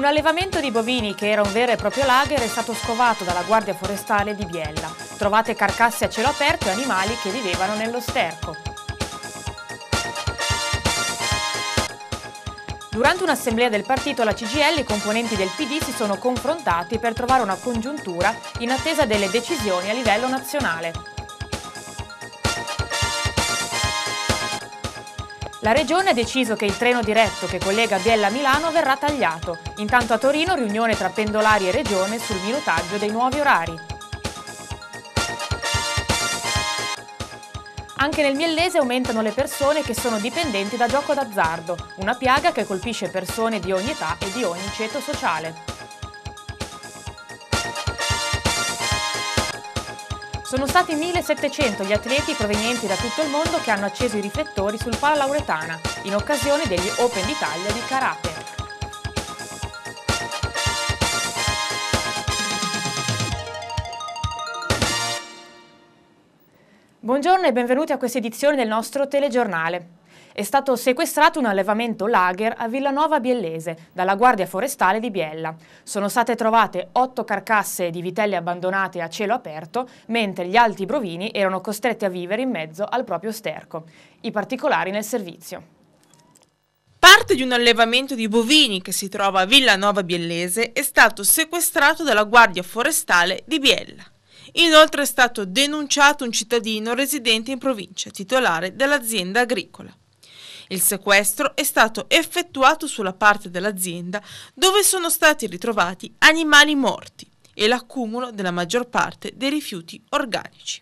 Un allevamento di bovini che era un vero e proprio lager è stato scovato dalla Guardia Forestale di Biella. Trovate carcasse a cielo aperto e animali che vivevano nello sterco. Durante un'assemblea del partito la CGL e i componenti del PD si sono confrontati per trovare una congiuntura in attesa delle decisioni a livello nazionale. La regione ha deciso che il treno diretto che collega Biella a Milano verrà tagliato. Intanto a Torino riunione tra pendolari e regione sul minutaggio dei nuovi orari. Anche nel Miellese aumentano le persone che sono dipendenti da gioco d'azzardo, una piaga che colpisce persone di ogni età e di ogni ceto sociale. Sono stati 1700 gli atleti provenienti da tutto il mondo che hanno acceso i riflettori sul Pala Lauretana in occasione degli Open d'Italia di Karate. Buongiorno e benvenuti a questa edizione del nostro telegiornale. È stato sequestrato un allevamento lager a Villanova Biellese dalla Guardia Forestale di Biella. Sono state trovate otto carcasse di vitelli abbandonate a cielo aperto, mentre gli alti brovini erano costretti a vivere in mezzo al proprio sterco. I particolari nel servizio. Parte di un allevamento di bovini che si trova a Villanova Biellese è stato sequestrato dalla Guardia Forestale di Biella. Inoltre è stato denunciato un cittadino residente in provincia, titolare dell'azienda agricola. Il sequestro è stato effettuato sulla parte dell'azienda dove sono stati ritrovati animali morti e l'accumulo della maggior parte dei rifiuti organici.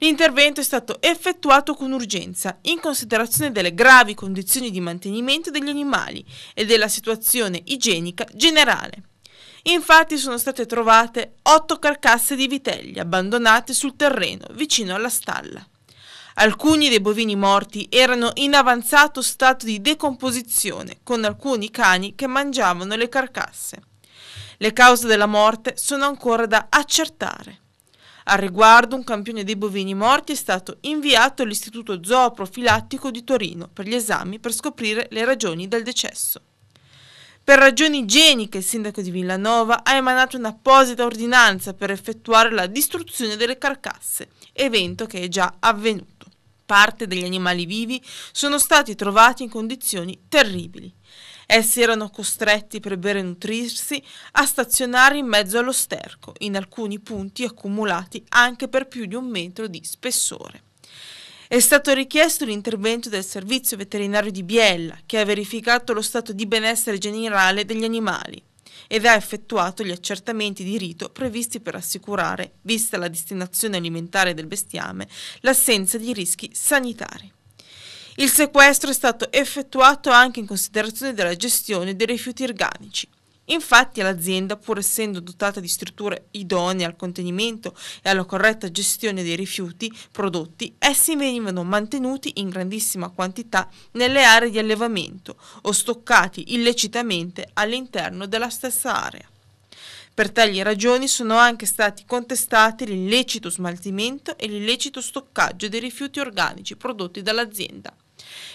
L'intervento è stato effettuato con urgenza in considerazione delle gravi condizioni di mantenimento degli animali e della situazione igienica generale. Infatti sono state trovate otto carcasse di vitelli abbandonate sul terreno vicino alla stalla. Alcuni dei bovini morti erano in avanzato stato di decomposizione, con alcuni cani che mangiavano le carcasse. Le cause della morte sono ancora da accertare. Al riguardo, un campione dei bovini morti è stato inviato all'Istituto Zooprofilattico di Torino per gli esami per scoprire le ragioni del decesso. Per ragioni igieniche il sindaco di Villanova ha emanato un'apposita ordinanza per effettuare la distruzione delle carcasse, evento che è già avvenuto parte degli animali vivi sono stati trovati in condizioni terribili. Essi erano costretti per bere e nutrirsi a stazionare in mezzo allo sterco, in alcuni punti accumulati anche per più di un metro di spessore. È stato richiesto l'intervento del servizio veterinario di Biella, che ha verificato lo stato di benessere generale degli animali ed ha effettuato gli accertamenti di rito previsti per assicurare, vista la destinazione alimentare del bestiame, l'assenza di rischi sanitari. Il sequestro è stato effettuato anche in considerazione della gestione dei rifiuti organici. Infatti l'azienda, pur essendo dotata di strutture idonee al contenimento e alla corretta gestione dei rifiuti prodotti, essi venivano mantenuti in grandissima quantità nelle aree di allevamento o stoccati illecitamente all'interno della stessa area. Per tali ragioni sono anche stati contestati l'illecito smaltimento e l'illecito stoccaggio dei rifiuti organici prodotti dall'azienda.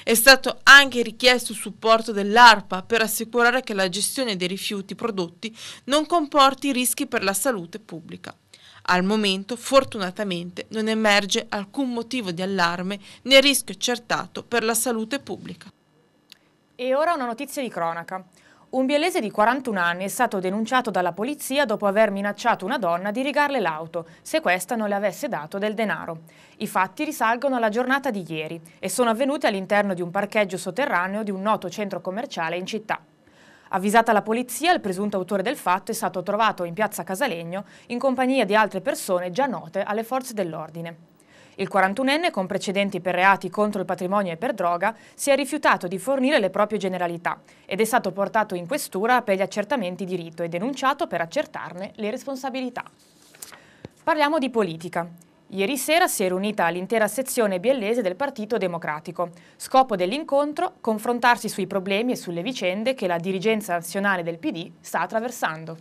È stato anche richiesto il supporto dell'ARPA per assicurare che la gestione dei rifiuti prodotti non comporti rischi per la salute pubblica. Al momento, fortunatamente, non emerge alcun motivo di allarme né rischio accertato per la salute pubblica. E ora una notizia di cronaca. Un bielese di 41 anni è stato denunciato dalla polizia dopo aver minacciato una donna di rigarle l'auto se questa non le avesse dato del denaro. I fatti risalgono alla giornata di ieri e sono avvenuti all'interno di un parcheggio sotterraneo di un noto centro commerciale in città. Avvisata la polizia, il presunto autore del fatto è stato trovato in piazza Casalegno in compagnia di altre persone già note alle forze dell'ordine. Il 41enne, con precedenti per reati contro il patrimonio e per droga, si è rifiutato di fornire le proprie generalità ed è stato portato in questura per gli accertamenti di rito e denunciato per accertarne le responsabilità. Parliamo di politica. Ieri sera si è riunita l'intera sezione biellese del Partito Democratico. Scopo dell'incontro, confrontarsi sui problemi e sulle vicende che la dirigenza nazionale del PD sta attraversando.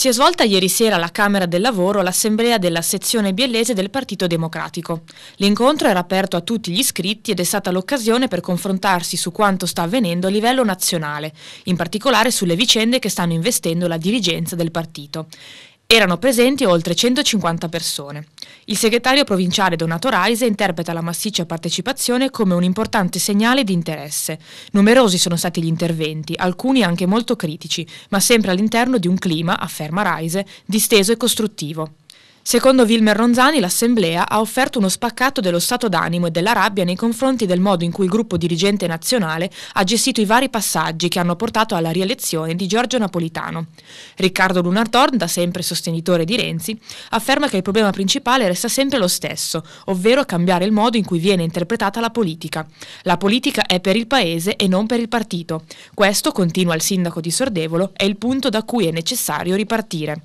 Si è svolta ieri sera alla Camera del Lavoro l'assemblea della sezione biellese del Partito Democratico. L'incontro era aperto a tutti gli iscritti ed è stata l'occasione per confrontarsi su quanto sta avvenendo a livello nazionale, in particolare sulle vicende che stanno investendo la dirigenza del partito. Erano presenti oltre 150 persone. Il segretario provinciale Donato Raise interpreta la massiccia partecipazione come un importante segnale di interesse. Numerosi sono stati gli interventi, alcuni anche molto critici, ma sempre all'interno di un clima, afferma Raise, disteso e costruttivo. Secondo Wilmer Ronzani, l'Assemblea ha offerto uno spaccato dello stato d'animo e della rabbia nei confronti del modo in cui il gruppo dirigente nazionale ha gestito i vari passaggi che hanno portato alla rielezione di Giorgio Napolitano. Riccardo Lunartorn, da sempre sostenitore di Renzi, afferma che il problema principale resta sempre lo stesso, ovvero cambiare il modo in cui viene interpretata la politica. La politica è per il paese e non per il partito. Questo, continua il sindaco di Sordevolo, è il punto da cui è necessario ripartire.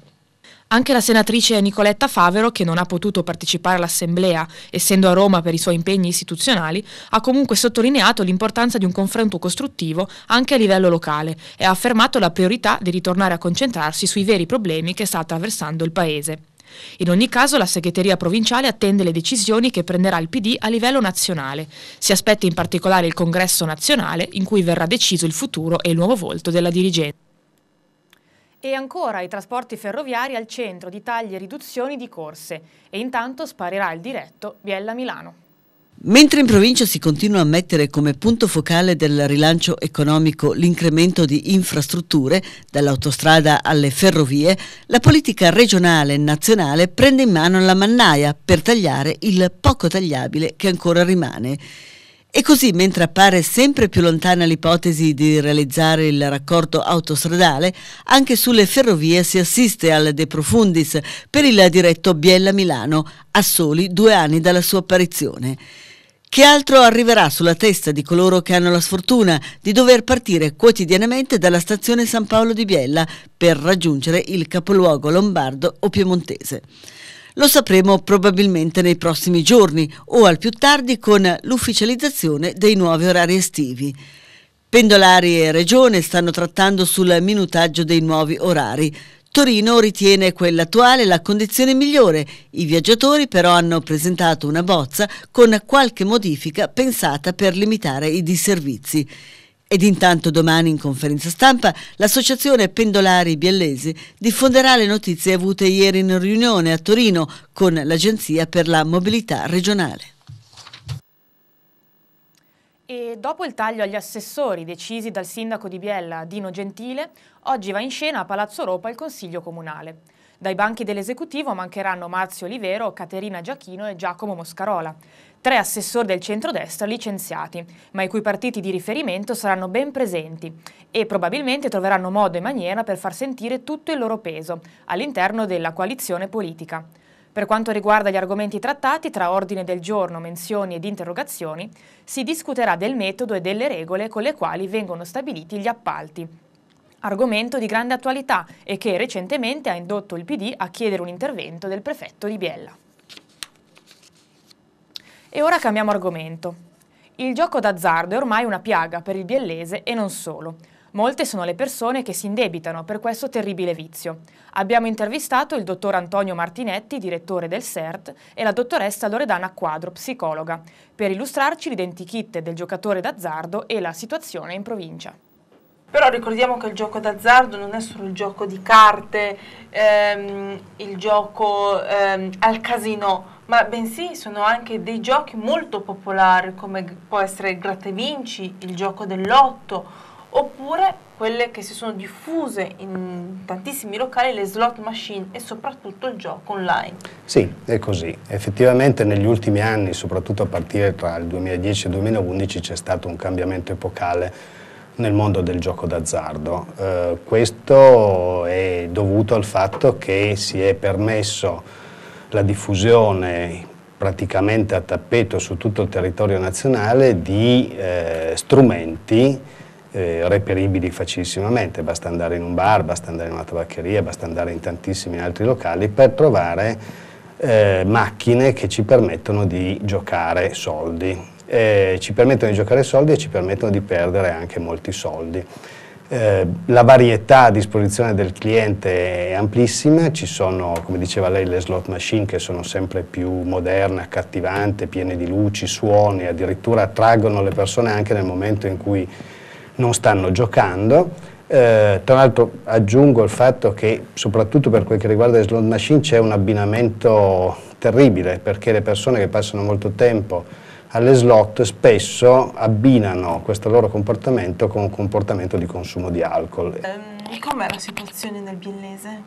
Anche la senatrice Nicoletta Favero, che non ha potuto partecipare all'assemblea essendo a Roma per i suoi impegni istituzionali, ha comunque sottolineato l'importanza di un confronto costruttivo anche a livello locale e ha affermato la priorità di ritornare a concentrarsi sui veri problemi che sta attraversando il Paese. In ogni caso la segreteria provinciale attende le decisioni che prenderà il PD a livello nazionale. Si aspetta in particolare il congresso nazionale in cui verrà deciso il futuro e il nuovo volto della dirigenza. E ancora i trasporti ferroviari al centro di tagli e riduzioni di corse. E intanto sparirà il diretto Biella Milano. Mentre in provincia si continua a mettere come punto focale del rilancio economico l'incremento di infrastrutture, dall'autostrada alle ferrovie, la politica regionale e nazionale prende in mano la mannaia per tagliare il poco tagliabile che ancora rimane. E così, mentre appare sempre più lontana l'ipotesi di realizzare il raccordo autostradale, anche sulle ferrovie si assiste al De Profundis per il diretto Biella-Milano, a soli due anni dalla sua apparizione. Che altro arriverà sulla testa di coloro che hanno la sfortuna di dover partire quotidianamente dalla stazione San Paolo di Biella per raggiungere il capoluogo lombardo o piemontese? Lo sapremo probabilmente nei prossimi giorni o al più tardi con l'ufficializzazione dei nuovi orari estivi. Pendolari e Regione stanno trattando sul minutaggio dei nuovi orari. Torino ritiene quella attuale la condizione migliore, i viaggiatori però hanno presentato una bozza con qualche modifica pensata per limitare i disservizi. Ed intanto domani in conferenza stampa l'Associazione Pendolari Biellesi diffonderà le notizie avute ieri in riunione a Torino con l'Agenzia per la Mobilità Regionale. E dopo il taglio agli assessori decisi dal sindaco di Biella, Dino Gentile, oggi va in scena a Palazzo Ropa il Consiglio Comunale. Dai banchi dell'esecutivo mancheranno Marzio Olivero, Caterina Giachino e Giacomo Moscarola tre assessori del centrodestra licenziati, ma i cui partiti di riferimento saranno ben presenti e probabilmente troveranno modo e maniera per far sentire tutto il loro peso all'interno della coalizione politica. Per quanto riguarda gli argomenti trattati, tra ordine del giorno, menzioni ed interrogazioni, si discuterà del metodo e delle regole con le quali vengono stabiliti gli appalti, argomento di grande attualità e che recentemente ha indotto il PD a chiedere un intervento del prefetto di Biella. E ora cambiamo argomento. Il gioco d'azzardo è ormai una piaga per il biellese e non solo. Molte sono le persone che si indebitano per questo terribile vizio. Abbiamo intervistato il dottor Antonio Martinetti, direttore del CERT, e la dottoressa Loredana Quadro, psicologa, per illustrarci l'identikit del giocatore d'azzardo e la situazione in provincia. Però ricordiamo che il gioco d'azzardo non è solo il gioco di carte, ehm, il gioco ehm, al casino, ma bensì sono anche dei giochi molto popolari come può essere il gratte vinci, il gioco dell'otto, oppure quelle che si sono diffuse in tantissimi locali, le slot machine e soprattutto il gioco online. Sì, è così. Effettivamente negli ultimi anni, soprattutto a partire tra il 2010 e il 2011, c'è stato un cambiamento epocale nel mondo del gioco d'azzardo. Eh, questo è dovuto al fatto che si è permesso la diffusione praticamente a tappeto su tutto il territorio nazionale di eh, strumenti eh, reperibili facilissimamente, basta andare in un bar, basta andare in una tabaccheria, basta andare in tantissimi altri locali per trovare eh, macchine che ci permettono di giocare soldi eh, ci permettono di giocare soldi e ci permettono di perdere anche molti soldi. Eh, la varietà a disposizione del cliente è amplissima, ci sono, come diceva lei, le slot machine che sono sempre più moderne, accattivanti, piene di luci, suoni, addirittura attraggono le persone anche nel momento in cui non stanno giocando. Eh, tra l'altro aggiungo il fatto che soprattutto per quel che riguarda le slot machine c'è un abbinamento terribile perché le persone che passano molto tempo alle slot spesso abbinano questo loro comportamento con un comportamento di consumo di alcol. Um, com'è la situazione nel biellese?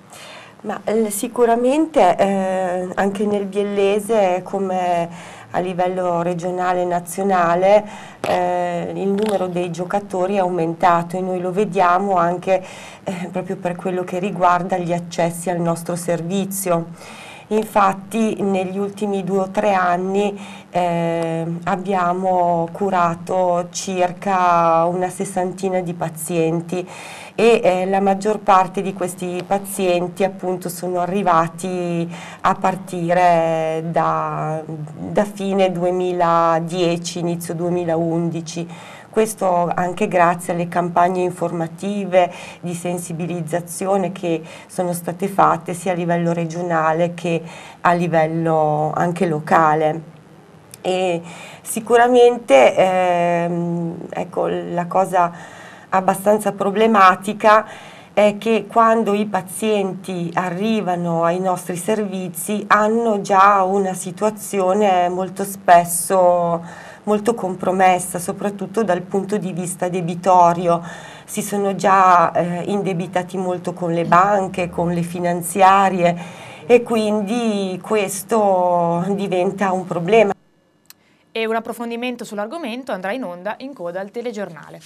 Ma, eh, sicuramente eh, anche nel biellese come a livello regionale e nazionale eh, il numero dei giocatori è aumentato e noi lo vediamo anche eh, proprio per quello che riguarda gli accessi al nostro servizio. Infatti negli ultimi due o tre anni eh, abbiamo curato circa una sessantina di pazienti e eh, la maggior parte di questi pazienti appunto sono arrivati a partire da, da fine 2010, inizio 2011 questo anche grazie alle campagne informative di sensibilizzazione che sono state fatte sia a livello regionale che a livello anche locale. E sicuramente ehm, ecco, la cosa abbastanza problematica è che quando i pazienti arrivano ai nostri servizi hanno già una situazione molto spesso molto compromessa, soprattutto dal punto di vista debitorio. Si sono già eh, indebitati molto con le banche, con le finanziarie e quindi questo diventa un problema. E un approfondimento sull'argomento andrà in onda in coda al telegiornale.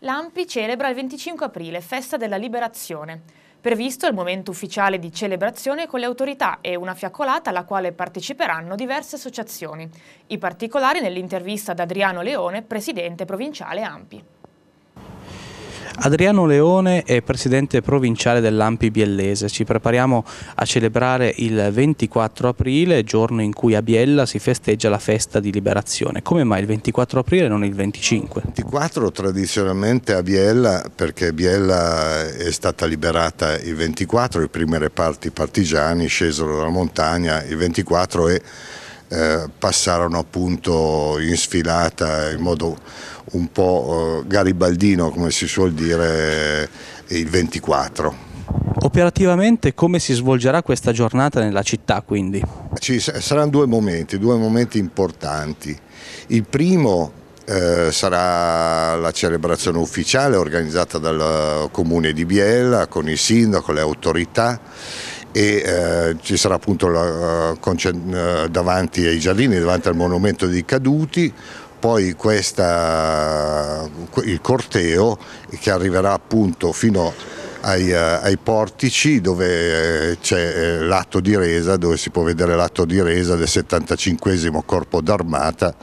L'AMPI celebra il 25 aprile, festa della liberazione. Previsto il momento ufficiale di celebrazione con le autorità e una fiaccolata alla quale parteciperanno diverse associazioni. I particolari nell'intervista ad Adriano Leone, presidente provinciale Ampi. Adriano Leone è presidente provinciale dell'Ampi Biellese. Ci prepariamo a celebrare il 24 aprile, giorno in cui a Biella si festeggia la festa di liberazione. Come mai il 24 aprile e non il 25? Il 24 tradizionalmente a Biella, perché Biella è stata liberata il 24, i primi reparti partigiani scesero dalla montagna il 24 e eh, passarono appunto in sfilata in modo un po' eh, garibaldino come si suol dire il 24. Operativamente come si svolgerà questa giornata nella città quindi? Ci saranno due momenti, due momenti importanti. Il primo eh, sarà la celebrazione ufficiale organizzata dal comune di Biella con il sindaco, le autorità e eh, ci sarà appunto la, eh, eh, davanti ai giardini, davanti al monumento dei caduti poi questa, il corteo che arriverà appunto fino ai, eh, ai portici dove eh, c'è eh, l'atto di resa, dove si può vedere l'atto di resa del 75 corpo d'armata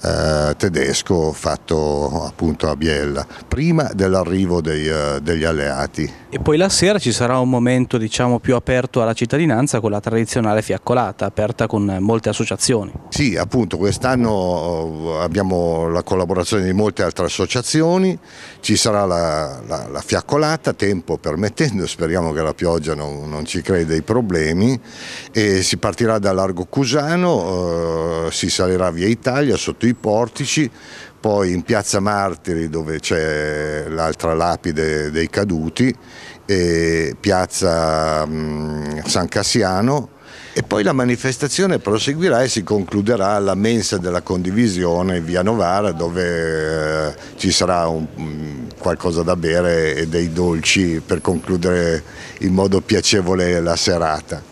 eh, tedesco fatto appunto a Biella, prima dell'arrivo dei, eh, degli alleati. E poi la sera ci sarà un momento diciamo, più aperto alla cittadinanza con la tradizionale fiaccolata, aperta con molte associazioni. Sì, appunto quest'anno eh, abbiamo la collaborazione di molte altre associazioni, ci sarà la, la, la fiaccolata, tempo permettendo, speriamo che la pioggia non, non ci crei dei problemi, e si partirà da Largo Cusano, eh, si salirà via Italia sotto i sui portici, poi in piazza Martiri dove c'è l'altra lapide dei caduti, piazza San Cassiano e poi la manifestazione proseguirà e si concluderà alla mensa della condivisione via Novara dove eh, ci sarà un, qualcosa da bere e dei dolci per concludere in modo piacevole la serata.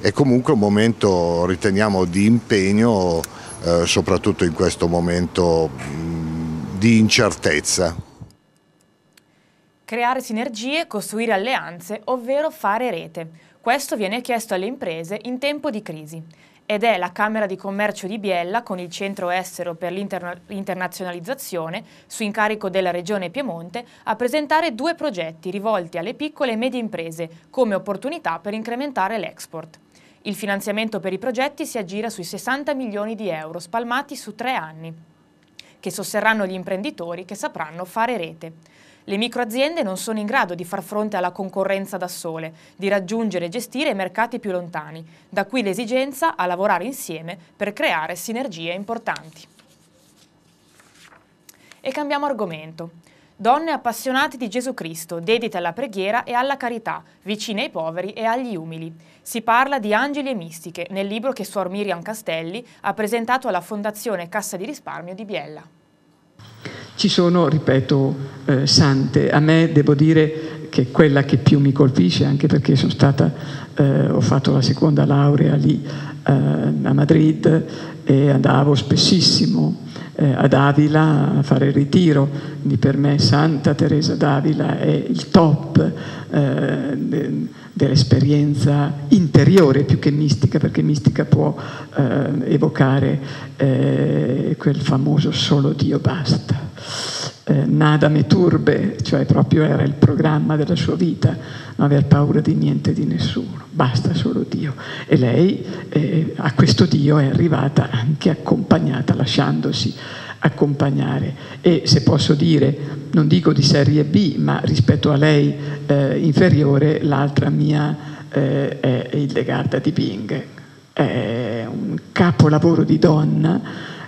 È comunque un momento, riteniamo, di impegno eh, soprattutto in questo momento mh, di incertezza. Creare sinergie, costruire alleanze, ovvero fare rete. Questo viene chiesto alle imprese in tempo di crisi ed è la Camera di Commercio di Biella con il Centro Estero per l'Internazionalizzazione, su incarico della Regione Piemonte, a presentare due progetti rivolti alle piccole e medie imprese come opportunità per incrementare l'export. Il finanziamento per i progetti si aggira sui 60 milioni di euro spalmati su tre anni, che sosterranno gli imprenditori che sapranno fare rete. Le microaziende non sono in grado di far fronte alla concorrenza da sole, di raggiungere e gestire mercati più lontani, da qui l'esigenza a lavorare insieme per creare sinergie importanti. E cambiamo argomento. Donne appassionate di Gesù Cristo, dedite alla preghiera e alla carità, vicine ai poveri e agli umili. Si parla di angeli e mistiche nel libro che Suor Miriam Castelli ha presentato alla Fondazione Cassa di Risparmio di Biella. Ci sono, ripeto, eh, sante. A me devo dire che quella che più mi colpisce, anche perché sono stata eh, ho fatto la seconda laurea lì eh, a Madrid e andavo spessissimo eh, ad Avila a fare il ritiro, quindi per me Santa Teresa d'Avila è il top eh, de, dell'esperienza interiore più che mistica, perché mistica può eh, evocare eh, quel famoso solo Dio basta eh, nada me turbe, cioè proprio era il programma della sua vita, non aver paura di niente di nessuno, basta solo Dio. E lei eh, a questo Dio è arrivata anche accompagnata, lasciandosi accompagnare e se posso dire, non dico di serie B, ma rispetto a lei eh, inferiore, l'altra mia eh, è Hildegard di Bing, è un capolavoro di donna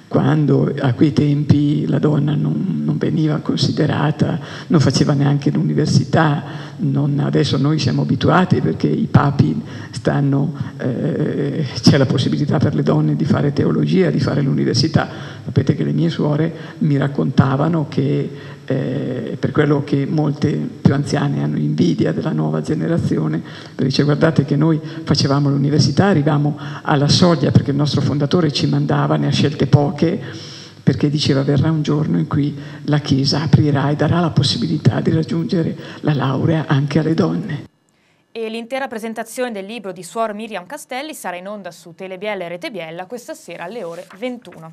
quando a quei tempi la donna non, non veniva considerata, non faceva neanche l'università, non, adesso noi siamo abituati perché i papi stanno, eh, c'è la possibilità per le donne di fare teologia, di fare l'università. Sapete che le mie suore mi raccontavano che eh, per quello che molte più anziane hanno invidia della nuova generazione, perché dice guardate che noi facevamo l'università, arrivavamo alla soglia perché il nostro fondatore ci mandava, ne ha scelte poche, perché diceva verrà un giorno in cui la Chiesa aprirà e darà la possibilità di raggiungere la laurea anche alle donne. E l'intera presentazione del libro di Suor Miriam Castelli sarà in onda su Telebiella e Rete Biella questa sera alle ore 21.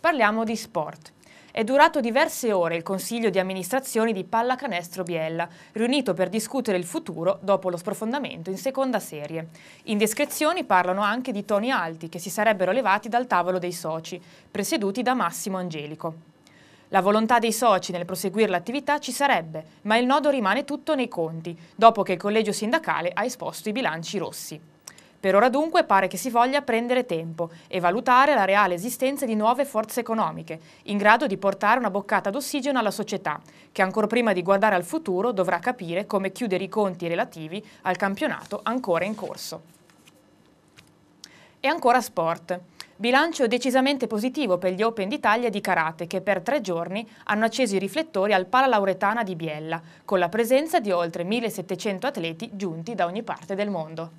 Parliamo di sport. È durato diverse ore il Consiglio di amministrazione di Pallacanestro Biella, riunito per discutere il futuro dopo lo sprofondamento in seconda serie. In descrizioni parlano anche di toni alti che si sarebbero levati dal tavolo dei soci, presieduti da Massimo Angelico. La volontà dei soci nel proseguire l'attività ci sarebbe, ma il nodo rimane tutto nei conti, dopo che il collegio sindacale ha esposto i bilanci rossi. Per ora dunque pare che si voglia prendere tempo e valutare la reale esistenza di nuove forze economiche, in grado di portare una boccata d'ossigeno alla società, che ancora prima di guardare al futuro dovrà capire come chiudere i conti relativi al campionato ancora in corso. E ancora sport. Bilancio decisamente positivo per gli Open d'Italia di karate che per tre giorni hanno acceso i riflettori al Palalauretana di Biella, con la presenza di oltre 1700 atleti giunti da ogni parte del mondo.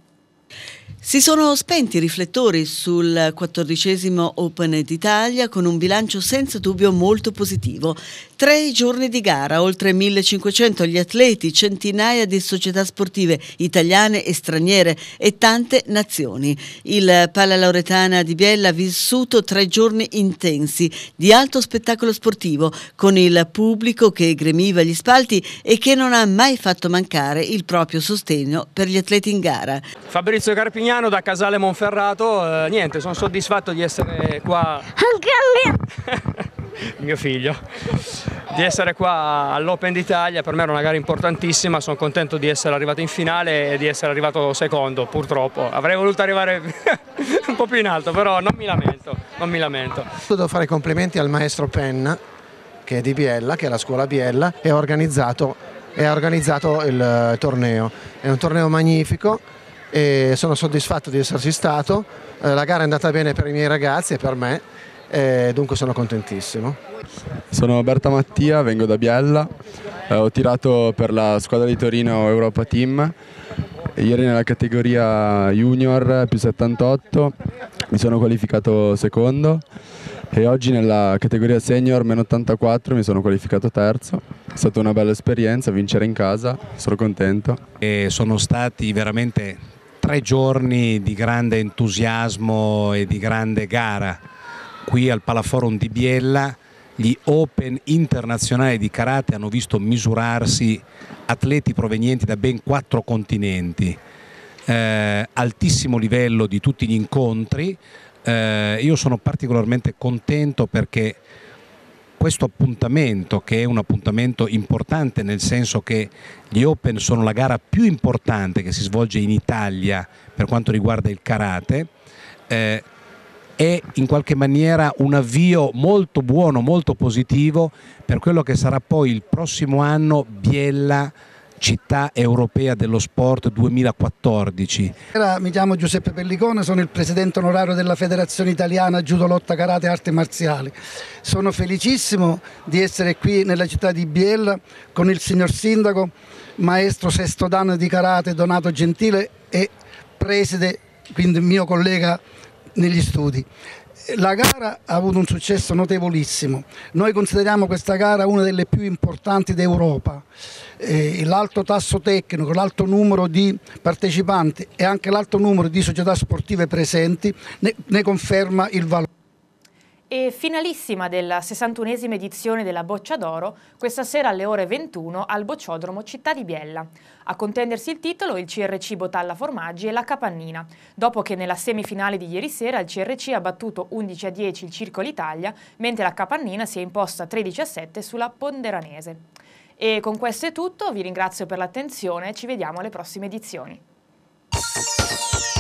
Si sono spenti i riflettori sul quattordicesimo Open d'Italia con un bilancio senza dubbio molto positivo. Tre giorni di gara, oltre 1500 gli atleti, centinaia di società sportive italiane e straniere e tante nazioni. Il Palla Lauretana di Biella ha vissuto tre giorni intensi di alto spettacolo sportivo con il pubblico che gremiva gli spalti e che non ha mai fatto mancare il proprio sostegno per gli atleti in gara. Fabrizio Carpignano da Casale Monferrato, eh, niente, sono soddisfatto di essere qua. Anche a me! mio figlio di essere qua all'Open d'Italia, per me era una gara importantissima, sono contento di essere arrivato in finale e di essere arrivato secondo purtroppo, avrei voluto arrivare un po' più in alto però non mi lamento, non mi lamento. Devo fare i complimenti al maestro Penna che è di Biella, che è la scuola Biella e ha organizzato, e ha organizzato il eh, torneo, è un torneo magnifico e sono soddisfatto di esserci stato, eh, la gara è andata bene per i miei ragazzi e per me eh, dunque sono contentissimo. Sono Berta Mattia, vengo da Biella, eh, ho tirato per la squadra di Torino Europa Team, ieri nella categoria junior più 78 mi sono qualificato secondo e oggi nella categoria senior meno 84 mi sono qualificato terzo. È stata una bella esperienza, vincere in casa, sono contento. E sono stati veramente tre giorni di grande entusiasmo e di grande gara qui al Palaforum di Biella gli Open internazionali di karate hanno visto misurarsi atleti provenienti da ben quattro continenti, eh, altissimo livello di tutti gli incontri, eh, io sono particolarmente contento perché questo appuntamento, che è un appuntamento importante nel senso che gli Open sono la gara più importante che si svolge in Italia per quanto riguarda il karate, eh, è in qualche maniera un avvio molto buono, molto positivo per quello che sarà poi il prossimo anno Biella città europea dello sport 2014. Mi chiamo Giuseppe Pellicone, sono il presidente onorario della Federazione Italiana Giudo Lotta Karate e Arti Marziali. Sono felicissimo di essere qui nella città di Biella con il signor sindaco, maestro sesto dan di karate Donato Gentile e preside, quindi mio collega negli studi. La gara ha avuto un successo notevolissimo, noi consideriamo questa gara una delle più importanti d'Europa, eh, l'alto tasso tecnico, l'alto numero di partecipanti e anche l'alto numero di società sportive presenti ne, ne conferma il valore e finalissima della 61esima edizione della Boccia d'Oro, questa sera alle ore 21 al Bocciodromo Città di Biella. A contendersi il titolo il CRC Botalla Formaggi e la Capannina, dopo che nella semifinale di ieri sera il CRC ha battuto 11 a 10 il Circo Italia, mentre la Capannina si è imposta 13 a 7 sulla Ponderanese. E con questo è tutto, vi ringrazio per l'attenzione e ci vediamo alle prossime edizioni.